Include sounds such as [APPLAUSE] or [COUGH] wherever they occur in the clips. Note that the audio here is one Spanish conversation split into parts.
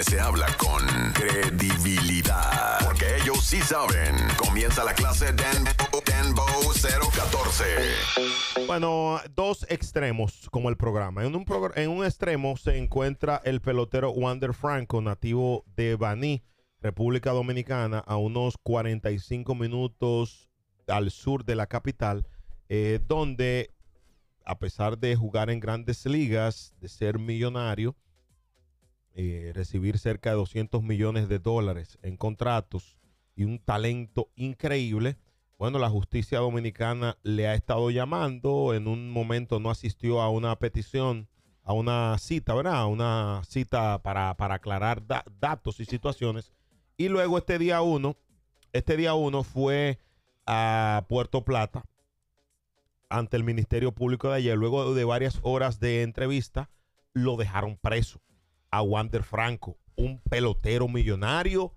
se habla con credibilidad. Porque ellos sí saben. Comienza la clase Denbo, 014. Bueno, dos extremos como el programa. En un, en un extremo se encuentra el pelotero Wander Franco, nativo de Baní, República Dominicana, a unos 45 minutos al sur de la capital, eh, donde a pesar de jugar en grandes ligas, de ser millonario, eh, recibir cerca de 200 millones de dólares en contratos y un talento increíble. Bueno, la justicia dominicana le ha estado llamando, en un momento no asistió a una petición, a una cita, ¿verdad? Una cita para, aclarar datos y situaciones. Y luego este día uno, este día uno fue a Puerto Plata ante el Ministerio Público de ayer. Luego de varias horas de entrevista, lo dejaron preso a Wander Franco, un pelotero millonario.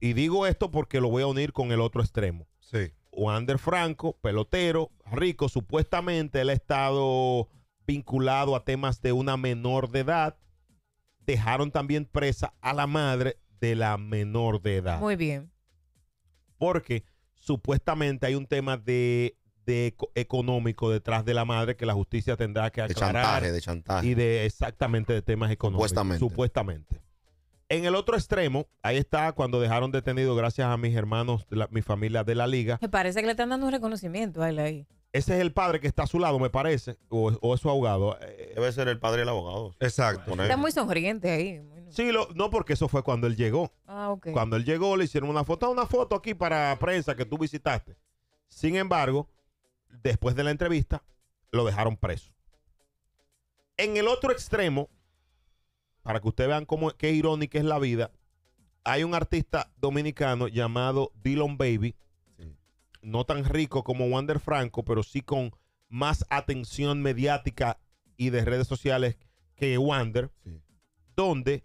Y digo esto porque lo voy a unir con el otro extremo. Sí. Wander Franco, pelotero, rico, supuestamente él ha estado vinculado a temas de una menor de edad. Dejaron también presa a la madre de la menor de edad. Muy bien. Porque supuestamente hay un tema de económico detrás de la madre que la justicia tendrá que aclarar. De chantaje, de chantaje. Y de exactamente de temas económicos. Supuestamente. En el otro extremo, ahí está cuando dejaron detenido, gracias a mis hermanos, mi familia de la liga. Me parece que le están dando un reconocimiento a él ahí. Ese es el padre que está a su lado, me parece, o, es su abogado. Eh, Debe ser el padre del abogado. Exacto. Está muy sonriente ahí. Sí, no, porque eso fue cuando él llegó. Ah, ok. Cuando él llegó le hicieron una foto, ah, una foto aquí para prensa que tú visitaste. Sin embargo, después de la entrevista, lo dejaron preso. En el otro extremo, para que ustedes vean cómo, qué irónica es la vida, hay un artista dominicano llamado Dylan Baby, no tan rico como Wander Franco, pero sí con más atención mediática y de redes sociales que Wander, donde,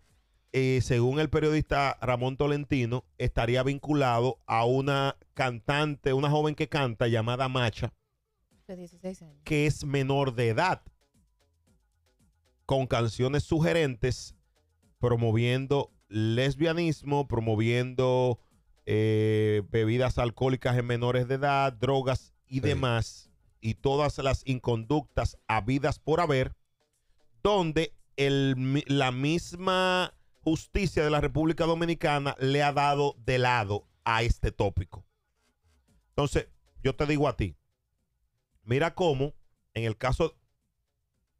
eh, según el periodista Ramón Tolentino, estaría vinculado a una cantante, una joven que canta llamada Macha, que es menor de edad, con canciones sugerentes, promoviendo lesbianismo, promoviendo eh, bebidas alcohólicas en menores de edad, drogas y demás, y todas las inconductas habidas por haber, donde el, la misma justicia de la República Dominicana le ha dado de lado a este tópico. Entonces, yo te digo a ti, Mira cómo, en el caso,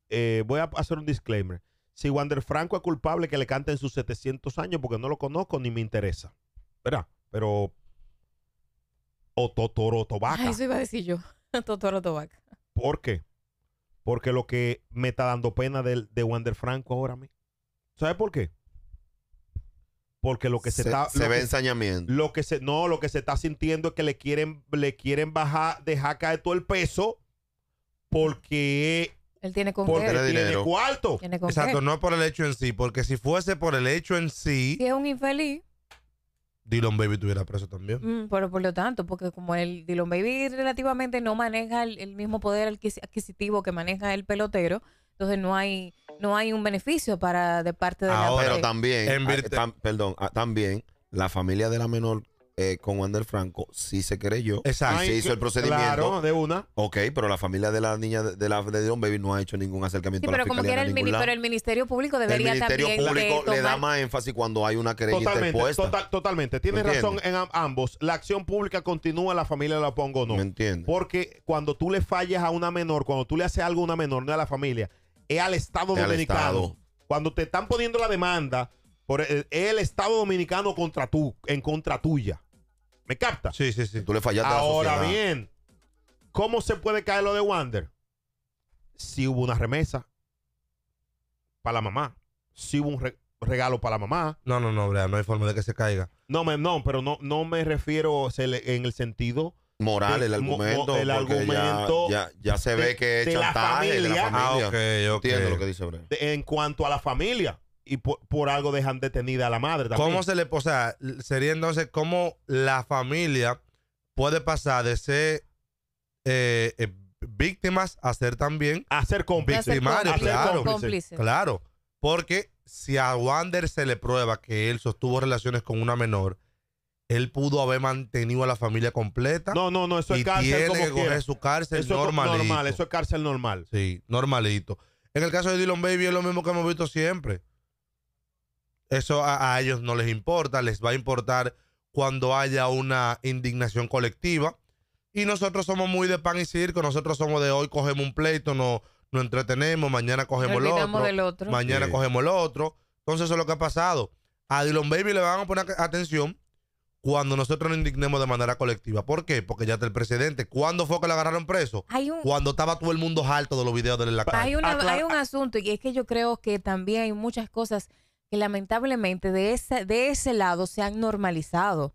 eh, voy a hacer un disclaimer. Si Wander Franco es culpable, que le canten sus 700 años porque no lo conozco ni me interesa. ¿Verdad? Pero... O Totoro Tobacco. Eso iba a decir yo. [LAUGHS] Totoro Tobacco. ¿Por qué? Porque lo que me está dando pena de, de Wander Franco ahora a mí. ¿Sabes por qué? porque lo que se, está se ve ensañamiento. Lo que se no, lo que se está sintiendo es que le quieren le quieren bajar dejar caer todo el peso porque él tiene con tiene cuarto. Exacto, no por el hecho en sí, porque si fuese por el hecho en sí, si es un infeliz Dylan Baby tuviera preso también. Mm, pero por lo tanto, porque como el Dylan Baby relativamente no maneja el mismo poder adquisitivo que maneja el pelotero, entonces no hay no hay un beneficio para de parte de la Pero también, ah, perdón, ah, también la familia de la menor eh, con Wander Franco sí se creyó. Exacto. Y se hizo el procedimiento. de una. Ok, pero la familia de la niña de, la Baby no ha hecho ningún acercamiento. a la como el, pero el Ministerio Público debería el Ministerio eh, Público le da más énfasis cuando hay una creencia. totalmente, totalmente. Tienes razón en ambos. La acción pública continúa, la familia la pongo no. Me entiendo. Porque cuando tú le fallas a una menor, cuando tú le haces algo a una menor, no a la familia, es al Estado Dominicano. Cuando te están poniendo la demanda, por eh, el, Estado Dominicano contra tú, en contra tuya. ¿Me capta? Sí, sí, sí. Tú le fallaste Ahora a la bien, ¿cómo se puede caer lo de Wander? Si hubo una remesa para la mamá, si hubo un regalo para la mamá. No, no, no, no hay forma de que se caiga. No, no pero no, no me refiero en el sentido moral el argumento. ya, se ve que es chantaje ah, Entiendo lo que dice en cuanto a la familia, y por, algo dejan detenida a la madre también. ¿Cómo se le, o sea, sería entonces cómo la familia puede pasar de ser eh, eh, víctimas a ser también a ser cómplices. claro, claro. Porque si a Wander se le prueba que él sostuvo relaciones con una menor, él pudo haber mantenido a la familia completa. No, no, no, eso es cárcel. Tiene que su cárcel normal, eso es cárcel normal. Sí, normalito. En el caso de Dylan Baby es lo mismo que hemos visto siempre. Eso a, ellos no les importa, les va a importar cuando haya una indignación colectiva. Y nosotros somos muy de pan y circo, nosotros somos de hoy cogemos un pleito, nos, no entretenemos, mañana cogemos el otro, mañana cogemos el otro. Entonces eso es lo que ha pasado. A Dylan Baby le van a poner atención cuando nosotros nos indignemos de manera colectiva. ¿Por qué? Porque ya está el presidente. ¿Cuándo fue que lo agarraron preso? Cuando estaba todo el mundo alto de los videos de la calle. Ah, hay, un asunto y es que yo creo que también hay muchas cosas que lamentablemente de ese, de ese lado se han normalizado.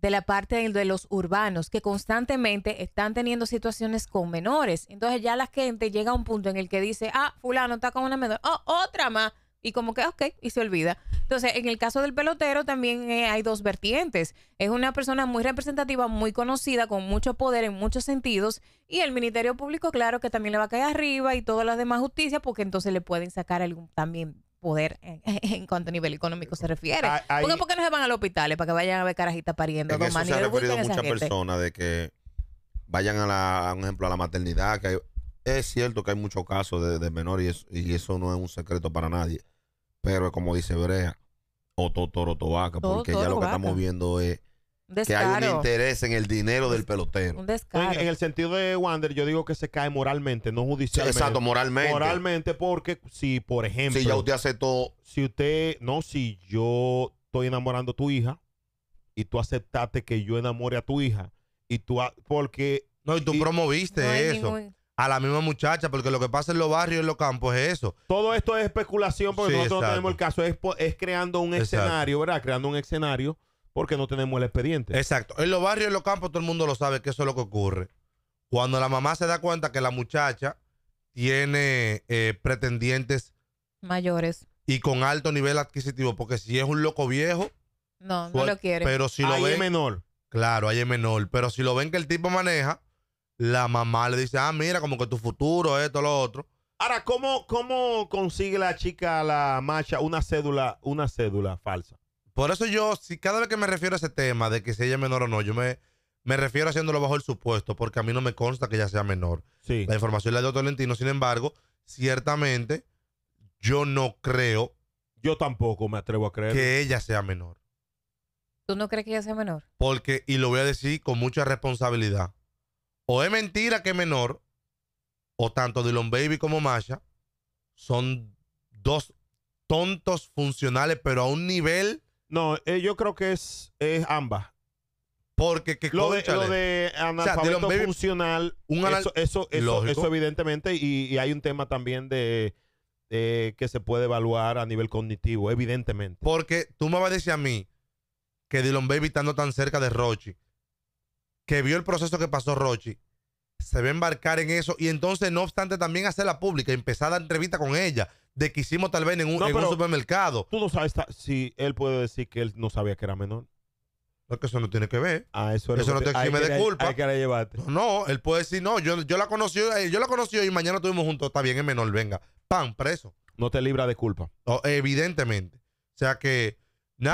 De la parte de, de los urbanos que constantemente están teniendo situaciones con menores. Entonces ya la gente llega a un punto en el que dice, ah, fulano está con una menor, oh, otra más y como que, ok, y se olvida. Entonces, en el caso del pelotero también eh, hay dos vertientes. Es una persona muy representativa, muy conocida, con mucho poder en muchos sentidos, y el Ministerio Público, claro, que también le va a caer arriba y todas las demás justicias, porque entonces le pueden sacar algún también poder en, [LAUGHS] cuanto a nivel económico se refiere. Ah, porque no se van a los hospitales eh, para que vayan a ver carajitas pariendo? En eso se ha referido muchas personas de que vayan a, la, un ejemplo, a la maternidad, que es cierto que hay muchos casos de, menores y, eso, no es un secreto para nadie. Pero como dice Brea, o Totoro Tobaca, porque ya lo que estamos viendo es que hay un interés en el dinero del pelotero. En, el sentido de Wander, yo digo que se cae moralmente, no judicialmente. exacto, moralmente. Moralmente, porque si, por ejemplo. Si ya usted aceptó. Si usted. No, si yo estoy enamorando a tu hija y tú aceptaste que yo enamore a tu hija y tú. porque. No, y tú promoviste eso a la misma muchacha, porque lo que pasa en los barrios, en los campos, es eso. Todo esto es especulación, porque nosotros no tenemos el caso, es, creando un escenario, ¿verdad? Creando un escenario, porque no tenemos el expediente. Exacto. En los barrios, en los campos, todo el mundo lo sabe que eso es lo que ocurre. Cuando la mamá se da cuenta que la muchacha tiene eh, pretendientes mayores y con alto nivel adquisitivo, porque si es un loco viejo, no, no pues, lo quiere. Pero si lo ve menor. Claro, hay menor. Pero si lo ven que el tipo maneja, la mamá le dice, ah, mira, como que tu futuro, esto, lo otro. Ahora, ¿cómo, cómo consigue la chica, la macha, una cédula, una cédula falsa? Por eso yo, si cada vez que me refiero a ese tema de que si ella es menor o no, yo me, me refiero haciéndolo bajo el supuesto, porque a mí no me consta que ella sea menor. La información la dio Tolentino, sin embargo, ciertamente, yo no creo. Yo tampoco me atrevo a creer. Que ella sea menor. ¿Tú no crees que ella sea menor? Porque, y lo voy a decir con mucha responsabilidad, o es mentira que es menor, o tanto Dylan Baby como Masha, son dos tontos funcionales, pero a un nivel. No, eh, yo creo que es, es ambas. Porque lo, de, lo de funcional, eso, evidentemente, y, hay un tema también de que se puede evaluar a nivel cognitivo, evidentemente. Porque tú me vas a decir a mí que Dylan Baby estando tan cerca de Rochi que vio el proceso que pasó Rochi, se va a embarcar en eso y entonces, no obstante, también hacerla pública, empezar la entrevista con ella, de que hicimos tal vez en un, supermercado. Tú no sabes si él puede decir que él no sabía que era menor. Porque eso no tiene que ver. Ah, eso, no te exime de culpa. No, él puede decir, no, yo, yo la conocí, eh, yo la conocí y mañana estuvimos juntos, está bien, es menor, venga. Pan, preso. No te libra de culpa. Oh, evidentemente. O sea que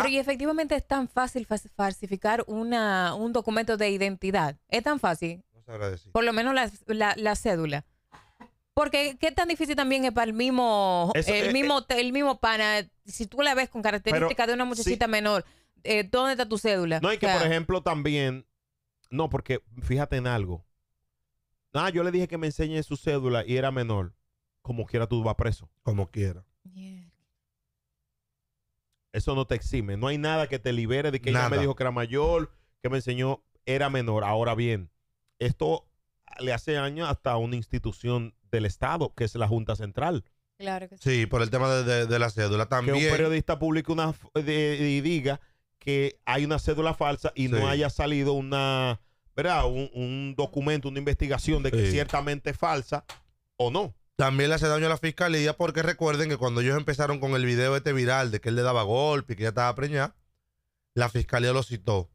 y efectivamente es tan fácil falsificar una, un documento de identidad. Es tan fácil. Por lo menos la, cédula. Porque qué tan difícil también es para el mismo, el eh, mismo, eh, el mismo pana, si tú la ves con características de una muchachita menor, eh, ¿dónde está tu cédula? No, y que por ejemplo también, no, porque fíjate en algo. Ah, yo le dije que me enseñe su cédula y era menor. Como quiera tú vas preso. Como quiera. Eso no te exime. No hay nada que te libere de que ella me dijo que era mayor, que me enseñó era menor. Ahora bien, esto le hace años hasta una institución del Estado, que es la Junta Central. Claro que sí. Sí, por el tema de, la cédula también. Que un periodista publique una y diga que hay una cédula falsa y no haya salido una, Un, documento, una investigación de que ciertamente es falsa o no también le hace daño a la fiscalía porque recuerden que cuando ellos empezaron con el video este viral de que él le daba golpe y que ella estaba preñada, la fiscalía los citó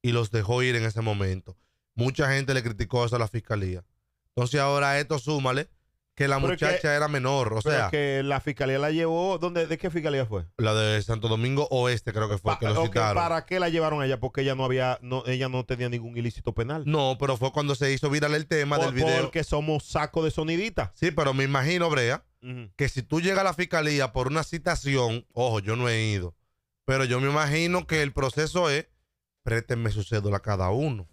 y los dejó ir en ese momento. Mucha gente le criticó eso a la fiscalía. Entonces ahora esto súmale que la muchacha era menor, o sea. que la fiscalía la llevó, ¿dónde, ¿de qué fiscalía fue? La de Santo Domingo Oeste creo que fue que lo citaron. ¿Para qué la llevaron a ella? Porque ella no había, no, ella no tenía ningún ilícito penal. No, pero fue cuando se hizo viral el tema del video. Porque somos saco de sonidita. Sí, pero me imagino, Brea, que si tú llegas a la fiscalía por una citación, ojo, yo no he ido, pero yo me imagino que el proceso es, prétenme su a cada uno.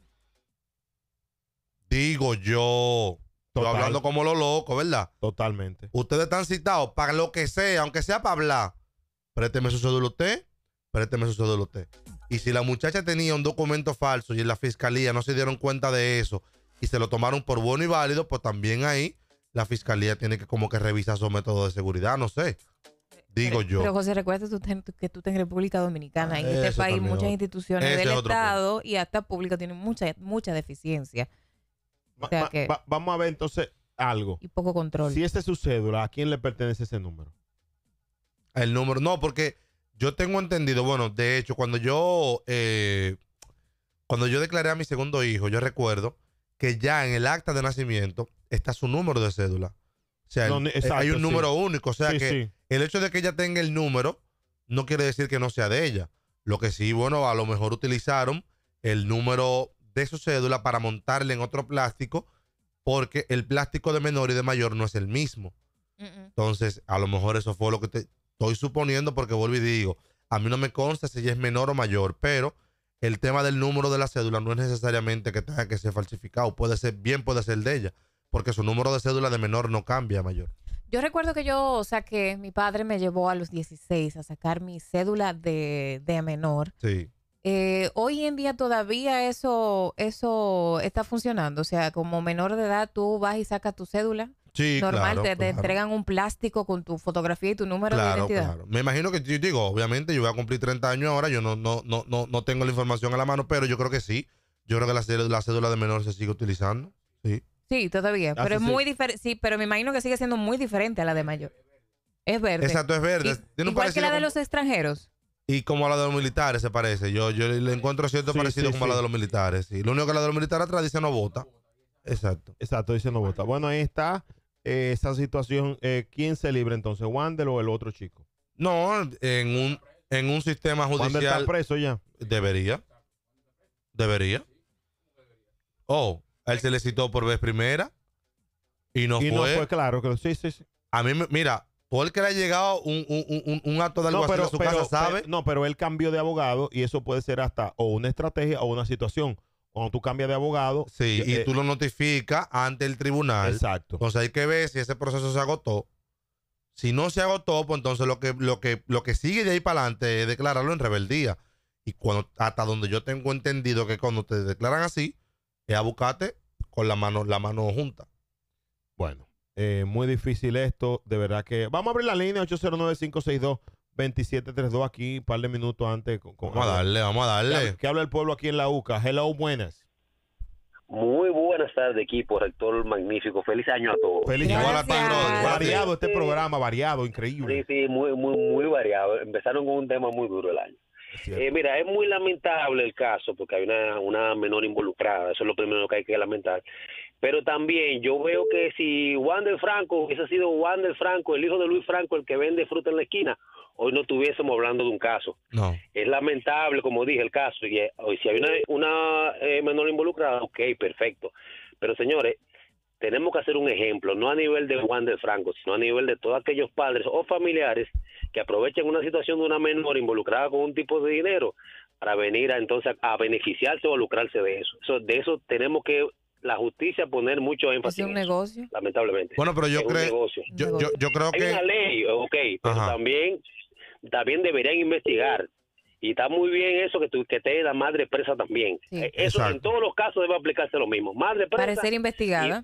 Digo yo. Estoy hablando como lo loco, ¿verdad? Totalmente. Ustedes están citados para lo que sea, aunque sea para hablar. Présteme su cédula usted, présteme su cédula usted. Y si la muchacha tenía un documento falso y en la fiscalía no se dieron cuenta de eso y se lo tomaron por bueno y válido, pues también ahí la fiscalía tiene que como que revisar sus métodos de seguridad, no sé. Digo yo. Pero José, recuerda que tú estás en, República Dominicana. En este país muchas instituciones del Estado y hasta público tienen muchas mucha deficiencia vamos a ver entonces algo. Y poco control. Si esa es su cédula, ¿a quién le pertenece ese número? El número, no, porque yo tengo entendido, bueno, de hecho, cuando yo, eh, cuando yo declaré a mi segundo hijo, yo recuerdo que ya en el acta de nacimiento está su número de cédula. O sea, eh, hay un número único. O sea que el hecho de que ella tenga el número no quiere decir que no sea de ella. Lo que sí, bueno, a lo mejor utilizaron el número su cédula para montarle en otro plástico, porque el plástico de menor y de mayor no es el mismo. Entonces, a lo mejor eso fue lo que te estoy suponiendo, porque vuelvo y digo, a mí no me consta si ella es menor o mayor, pero el tema del número de la cédula no es necesariamente que tenga que ser falsificado, puede ser, bien puede ser de ella, porque su número de cédula de menor no cambia a mayor. Yo recuerdo que yo saqué, mi padre me llevó a los 16 a sacar mi cédula de, de menor. Sí. Eh, hoy en día todavía eso, eso está funcionando. O sea, como menor de edad, tú vas y sacas tu cédula. Sí, normal, claro, te, entregan un plástico con tu fotografía y tu número de identidad. Claro, Me imagino que digo, obviamente, yo voy a cumplir 30 años ahora, yo no, no, no, no, no tengo la información a la mano, pero yo creo que sí. Yo creo que la, cédula, de menor se sigue utilizando. Sí. todavía. Ah, pero es muy diferente. Sí, pero me imagino que sigue siendo muy diferente a la de mayor. Es verde. Exacto, es verde. Y, igual que la de los extranjeros y como a la de los militares se parece. Yo, le encuentro cierto parecido como a la de los militares. Y Lo único que la de los militares atrás dice no vota. Exacto. Exacto, dice no vota. Bueno, ahí está eh, esa situación. Eh, ¿Quién se libre entonces, Wander o el otro chico? No, en un, en un sistema judicial. ¿Wander está preso ya? Debería. Debería. Oh, él se le citó por vez primera y no fue. Y no fue, claro. Que, sí, sí, sí. A mí, mira, porque que le ha llegado un, acto de alguacil no, a su pero, casa sabe. no, pero él cambió de abogado y eso puede ser hasta o una estrategia o una situación. Cuando tú cambias de abogado. Sí, y eh, tú lo notificas ante el tribunal. Exacto. Entonces hay que ver si ese proceso se agotó. Si no se agotó, pues entonces lo que, lo que, lo que sigue de ahí para adelante es declararlo en rebeldía. Y cuando, hasta donde yo tengo entendido que cuando te declaran así, es a con la mano, la mano junta. Bueno. Eh, muy difícil esto, de verdad que... Vamos a abrir la línea 809-562-2732 aquí, un par de minutos antes. vamos a darle, vamos a darle. Que habla el pueblo aquí en la UCA? Hello, buenas. Muy buenas tardes, equipo, rector magnífico. Feliz año a todos. Feliz año a todos. Variado este programa, variado, increíble. Sí, sí, muy, muy, muy variado. Empezaron con un tema muy duro el año. Eh, mira, es muy lamentable el caso porque hay una, una menor involucrada, eso es lo primero que hay que lamentar. Pero también yo veo que si Wander Franco hubiese sido Wander Franco, el hijo de Luis Franco, el que vende fruta en la esquina, hoy no estuviésemos hablando de un caso. No. Es lamentable, como dije, el caso. Y hoy, eh, si hay una, eh, menor involucrada, ok, perfecto. Pero señores, tenemos que hacer un ejemplo, no a nivel de Juan del Franco, sino a nivel de todos aquellos padres o familiares que aprovechen una situación de una menor involucrada con un tipo de dinero para venir a, entonces a beneficiarse o lucrarse de eso. eso de eso tenemos que la justicia poner mucho énfasis. un negocio. lamentablemente. Bueno, pero yo, creo yo, yo, yo, creo que. una ley, ok, pero también, también deberían investigar. Y está muy bien eso que, tú, que te la madre presa también. Eh, eso en todos los casos debe aplicarse lo mismo. Madre presa. Para ser investigada.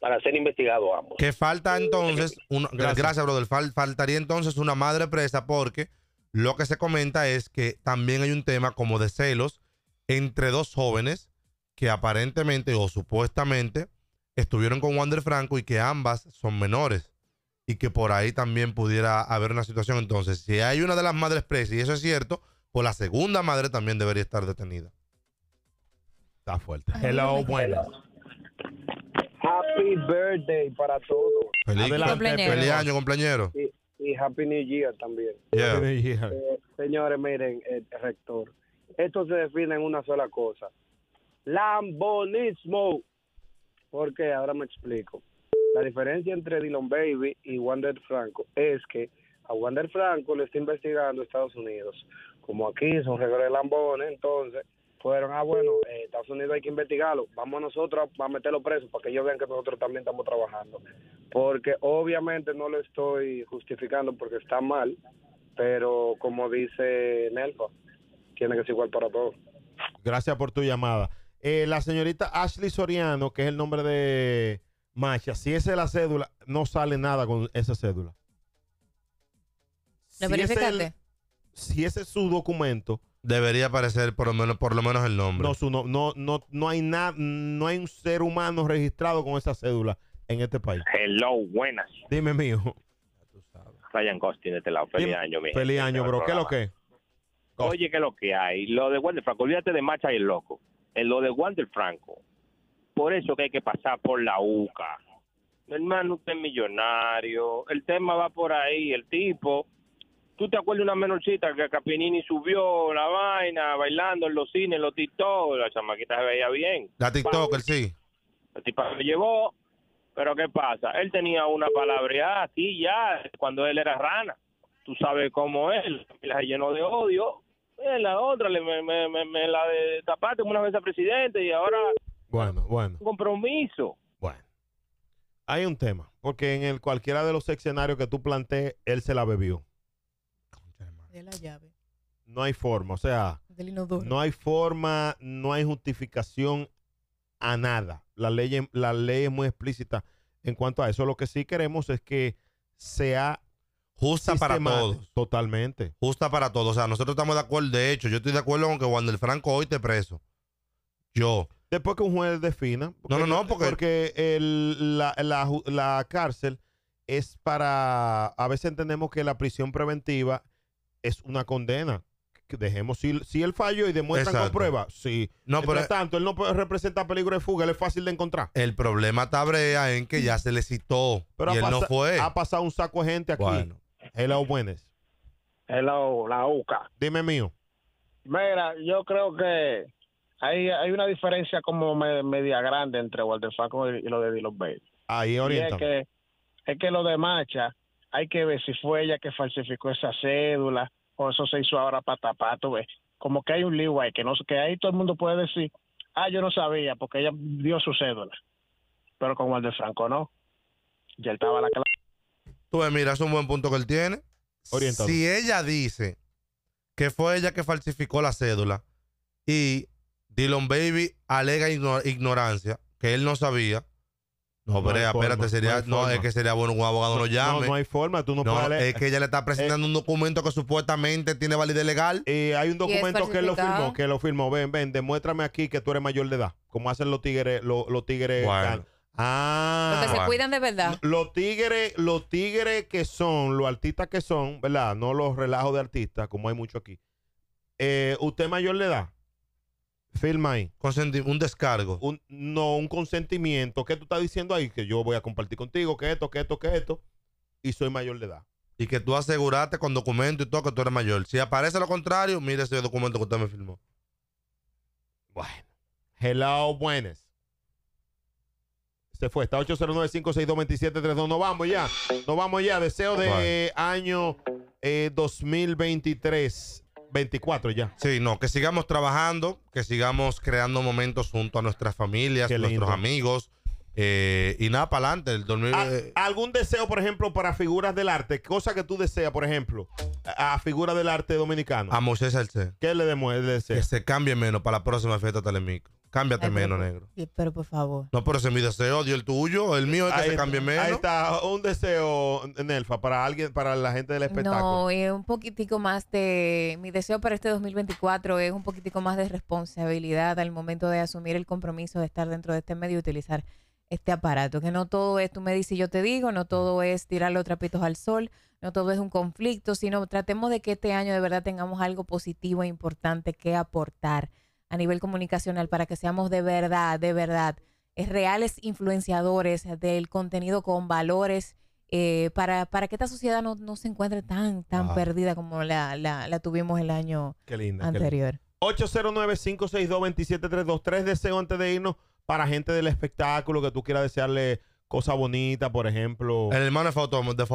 Para ser investigado ambos. Que falta entonces, gracias. brother, faltaría entonces una madre presa porque lo que se comenta es que también hay un tema como de celos entre dos jóvenes que aparentemente o supuestamente estuvieron con Wander Franco y que ambas son menores y que por ahí también pudiera haber una situación. Entonces, si hay una de las madres presas y eso es cierto, pues la segunda madre también debería estar detenida. Está fuerte. Hello, bueno Happy birthday para todos. Feliz, año, compañero. Y, Happy New Year también. Eh, señores, miren, el eh, rector, esto se define en una sola cosa. Lambonismo. Porque ahora me explico. La diferencia entre Dylan Baby y Wander Franco es que a Wander Franco le está investigando Estados Unidos. Como aquí son reglas de lambones, entonces fueron, ah, bueno, eh, Estados Unidos hay que investigarlo, vamos nosotros a, meterlo preso para que ellos vean que nosotros también estamos trabajando. Porque obviamente no lo estoy justificando porque está mal, pero como dice Nelfa, tiene que ser igual para todos. Gracias por tu llamada. Eh, la señorita Ashley Soriano, que es el nombre de Macha, si esa es la cédula, no sale nada con esa cédula. ¿Lo si si ese es su documento. Debería aparecer por lo menos, por lo menos el nombre. No, no, no, no, hay nada, no hay un ser humano registrado con esa cédula en este país. Hello, buenas. Dime mío. Ryan Costin este lado. Feliz año, Feliz año, bro. ¿Qué es lo que? Oye, ¿qué es lo que hay? Lo de Wendy olvídate de Macha y el loco en lo de Walter Franco. Por eso que hay que pasar por la UCA. Mi hermano, usted es millonario. El tema va por ahí. El tipo. ¿Tú te acuerdas de una menorcita que Capinini subió la vaina bailando en los cines, en los TikTok? La chamaquita se veía bien. La TikTok, el sí. El tipo se llevó. Pero ¿qué pasa? Él tenía una palabreada así ya cuando él era rana. Tú sabes cómo él. La llenó de odio en eh, la otra, le, me, la de tapaste como una vez al presidente y ahora. Bueno, bueno. compromiso. Bueno. Hay un tema, porque en el cualquiera de los escenarios que tú plantees, él se la bebió. De la llave. No hay forma, o sea, no hay forma, no hay justificación a nada. La ley, la ley es muy explícita en cuanto a eso. Lo que sí queremos es que sea Justa para todos. Totalmente. Justa para todos. O sea, nosotros estamos de acuerdo. De hecho, yo estoy de acuerdo con que el Franco hoy te preso. Yo. Después que un juez defina. No, no, no, porque. Porque la, cárcel es para. A veces entendemos que la prisión preventiva es una condena dejemos si, si él falló y demuestran con prueba. Sí. No, Entre pero, tanto, él no representa peligro de fuga, él es fácil de encontrar. El problema tabrea en que ya se le citó pero y él no fue. Ha pasado un saco de gente aquí. Hello, buenas. Hello, la UCA. Dime mío. Mira, yo creo que hay, hay una diferencia como media grande entre Walter Franco y, lo de Dylan Bates. Ahí orienta. Es que, es que lo de Macha, hay que ver si fue ella que falsificó esa cédula o eso se hizo ahora para tapar, ves. Como que hay un lío ahí, que, no, que ahí todo el mundo puede decir, ah, yo no sabía porque ella dio su cédula. Pero con Walter Franco no. Ya estaba la clase. Tú ves, mira, es un buen punto que él tiene. Si ella dice que fue ella que falsificó la cédula y Dylan Baby alega ignorancia, que él no sabía. No, espérate, sería, no, es que sería bueno un abogado lo llame. No, hay forma, tú no, puedes Es que ella le está eh, presentando un documento que supuestamente tiene validez legal. Y hay un documento que él lo firmó, que lo firmó. Ven, ven, demuéstrame aquí que tú eres mayor de edad, como hacen los tigres, los, tigres. Ah. Los que ah, se cuidan de verdad. Los tigres, los tigres que son, los artistas que son, ¿verdad? No los relajos de artistas, como hay mucho aquí. Eh, ¿Usted mayor le da? Firma ahí. un descargo. Un, no, un consentimiento. ¿Qué tú estás diciendo ahí? Que yo voy a compartir contigo, que esto, que esto, que esto. Y soy mayor de edad. Y que tú aseguraste con documento y todo que tú eres mayor. Si aparece lo contrario, mire ese documento que usted me firmó. Bueno. Hello, buenas. Se fue, está 809-562-2732. Nos vamos ya, nos vamos ya. Deseo de año 2023. Eh, 24 ya. Sí, no, que sigamos trabajando, que sigamos creando momentos junto a nuestras familias, nuestros amigos. Eh, y nada, para adelante. El ah, eh, ¿Algún deseo, por ejemplo, para figuras del arte? Cosa que tú deseas, por ejemplo, a, figuras del arte dominicano. A Moisés Salcé. ¿Qué le, le Que se cambie menos para la próxima fiesta Telemicro. Cámbiate menos, negro. Sí, pero por favor. No, pero ese es mi deseo, Dios el tuyo. El mío es que se cambie menos. Ahí está, un deseo, Nelfa, para alguien, para la gente del espectáculo. No, es un poquitico más de. Mi deseo para este 2024 es un poquitico más de responsabilidad al momento de asumir el compromiso de estar dentro de este medio y utilizar este aparato. Que no todo es tú me dices y yo te digo, no todo es tirar los trapitos al sol, no todo es un conflicto, sino tratemos de que este año de verdad tengamos algo positivo e importante que aportar a nivel comunicacional para que seamos de verdad, de verdad, eh, reales influenciadores del contenido con valores eh, para, para, que esta sociedad no, no se encuentre tan, tan perdida como la, tuvimos el año qué linda, anterior. 809-562-2732. Tres deseos antes de irnos para gente del espectáculo que tú quieras desearle cosas bonitas, por ejemplo. El hermano de, Fautomata.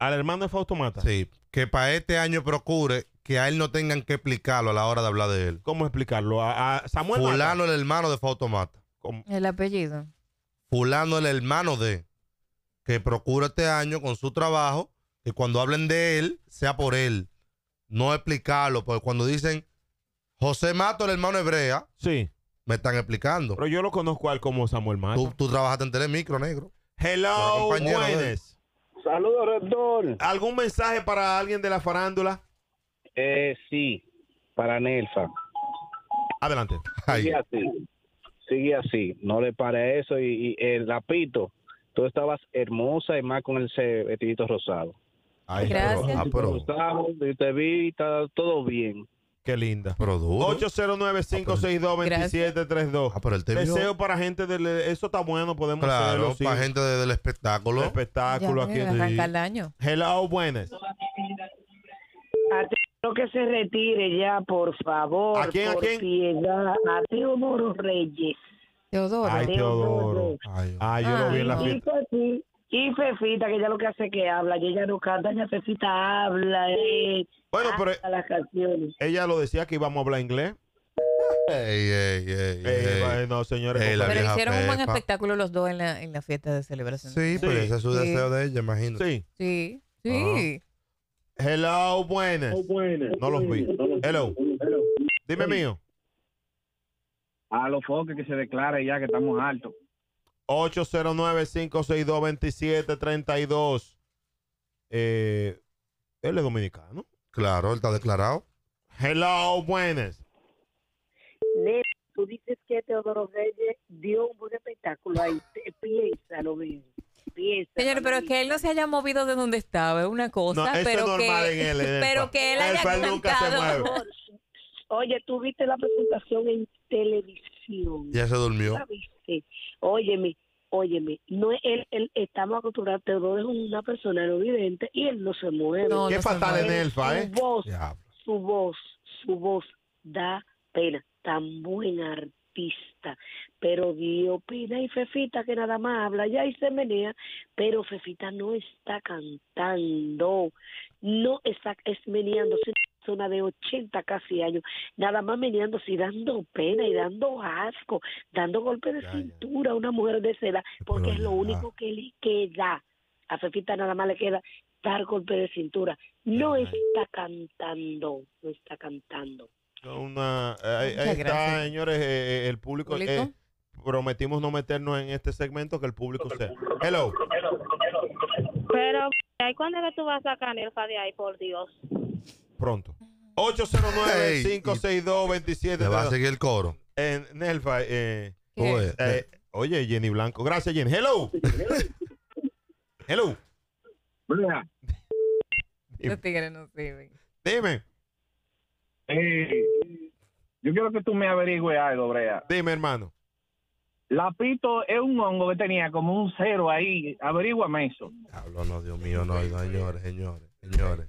Al hermano de Fautomata. Sí. Que para este año procure que a él no tengan que explicarlo a la hora de hablar de él. ¿Cómo explicarlo? A, Samuel Fulano el hermano de Fautomata. ¿Cómo? El apellido. Fulano el hermano de que procura este año con su trabajo que cuando hablen de él sea por él. No explicarlo, porque cuando dicen José Mato el hermano hebrea, sí. me están explicando. Pero yo lo conozco a él como Samuel Mato. Tú, trabajaste en Telemicro, negro. Hello, Saludos, Reddor! ¿Algún mensaje para alguien de la farándula? Eh, sí, para Nelfa. Adelante. Sigue así, así, no le pare eso. Y, el lapito, tú estabas hermosa y más con el vestidito rosado. Gracias. ah, Te vi, está todo bien. Qué linda. 809-562-2732. Ah, pero el Deseo para gente del. Eso está bueno, podemos Claro, para gente del espectáculo. El espectáculo aquí. arranca el año. Hello, buenas que se retire ya, por favor. ¿A quién? Por ¿A quién? Piedad. A Teodoro Reyes. Teodoro. Ay, Teodoro. Ay, ah, yo lo vi en la fiesta. Y, Fefita, que ella lo que hace es que habla, ella no canta, ya Fefita habla. Eh, bueno, pero las canciones. ella lo decía que íbamos a hablar inglés. [LAUGHS] Ey, ey, ey, eh, ey, No, señores. pero hicieron un buen espectáculo los dos en la, en la fiesta de celebración. Sí, sí. pero ese es su sí. deseo de ella, imagino. Sí. Sí, sí. Hello, buenas. Oh, no los vi. Hello. Dime mío. A los foques que se declare ya que estamos altos. 809-562-2732. Eh, él es dominicano. Claro, él está declarado. Hello, buenas. tú dices que Teodoro Reyes dio un buen espectáculo ahí. Piensa lo mismo. Señor, pero que él no se haya movido de donde estaba, es una cosa. pero que, él. pero haya Oye, tú viste la presentación en televisión. Ya se durmió. ¿La viste? Óyeme, óyeme, no él, él estamos acostumbrados, Teodoro es una persona no y él no se mueve. No, Qué fatal en él, ¿eh? Su voz, su voz, su voz da pena. Tan buena. arte artista, pero Dios Pina y Fefita que nada más habla ya y se menea, pero Fefita no está cantando, no está es meneándose zona de 80 casi años, nada más meneándose y dando pena y dando asco, dando golpe de cintura a una mujer de seda, porque es lo único que le queda. A Fefita nada más le queda dar golpe de cintura. No está cantando, no está cantando. Una, eh, ahí, está, señores, eh, eh, el público. prometimos no meternos en este segmento que el público sea Hello. Pero, cuándo es que tú vas a sacar Nelfa de ahí, por Dios? Pronto. 809-562-27. va a seguir el coro. En Nelfa, oye, Jenny Blanco. Gracias, Jenny. Hello. Hello. Los tigres no sirven. Dime. Eh, yo quiero que tú me averigües algo, Brea. Dime, hermano. Lapito es un hongo que tenía como un cero ahí. Averíguame eso. Hablo, no, Dios mío, no, señores, señores, señores.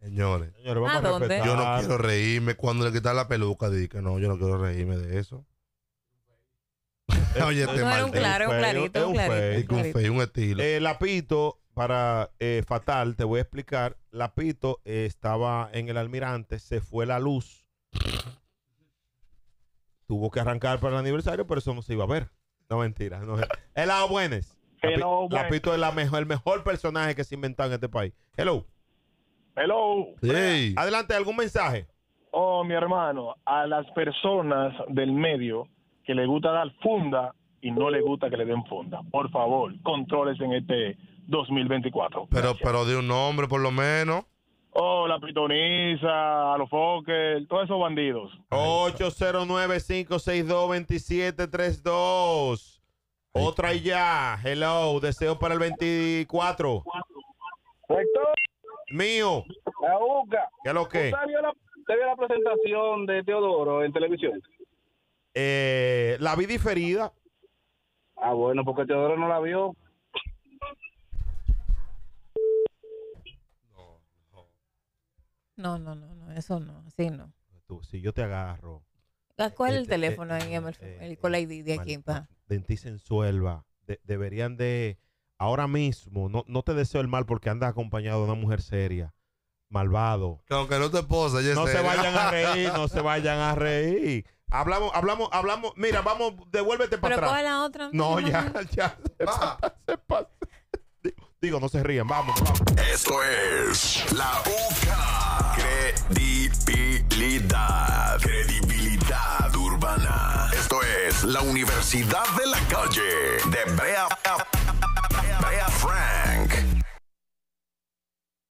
Señores, señores vamos ¿A a yo no quiero reírme. Cuando le quitan la peluca, dije que no, yo no quiero reírme de eso. [LAUGHS] Oye, este un claro, un clarito, es un, fe, clarito, un, un estilo. Eh, lapito para eh, Fatal, te voy a explicar. Lapito eh, estaba en el almirante, se fue la luz. Tuvo que arrancar para el aniversario, pero eso no se iba a ver. No, mentira. No, Hello, buenas. Lapito es la mejor, el mejor personaje que se ha inventado en este país. Hello. Hello. Adelante, ¿algún mensaje? Oh, mi hermano, a las personas del medio que le gusta dar funda y no le gusta que le den funda, por favor, controles en este 2024. Pero, pero de un nombre por lo menos. Oh, la pitoniza, a los Fokker, todos esos bandidos. 809-562-2732. Otra y ya. Hello, deseo para el 24. Mío. La ¿Qué lo que? te vio la, presentación de Teodoro en televisión? Eh, la vi diferida. Ah, bueno, porque Teodoro no la vio. No, no, no, no, eso no, así no. Tú, si yo te agarro. Eh, ¿Cuál es eh, el, eh, teléfono de el, el, Call ID de aquí? Pa? Dentista en deberían de, ahora mismo, no, no te deseo el mal porque andas acompañado de una mujer seria, malvado. Aunque no te No se vayan a [LAUGHS] reír, no se vayan a reír. Hablamos, hablamos, hablamos. Mira, vamos, devuélvete para atrás. Pero la otra. No, ya, [LAUGHS] ya. Se pasa, Digo, no se rían, vamos, vamos. Esto es La UCA. Credibilidad. urbana. Esto es la Universidad de la Calle de Brea Frank.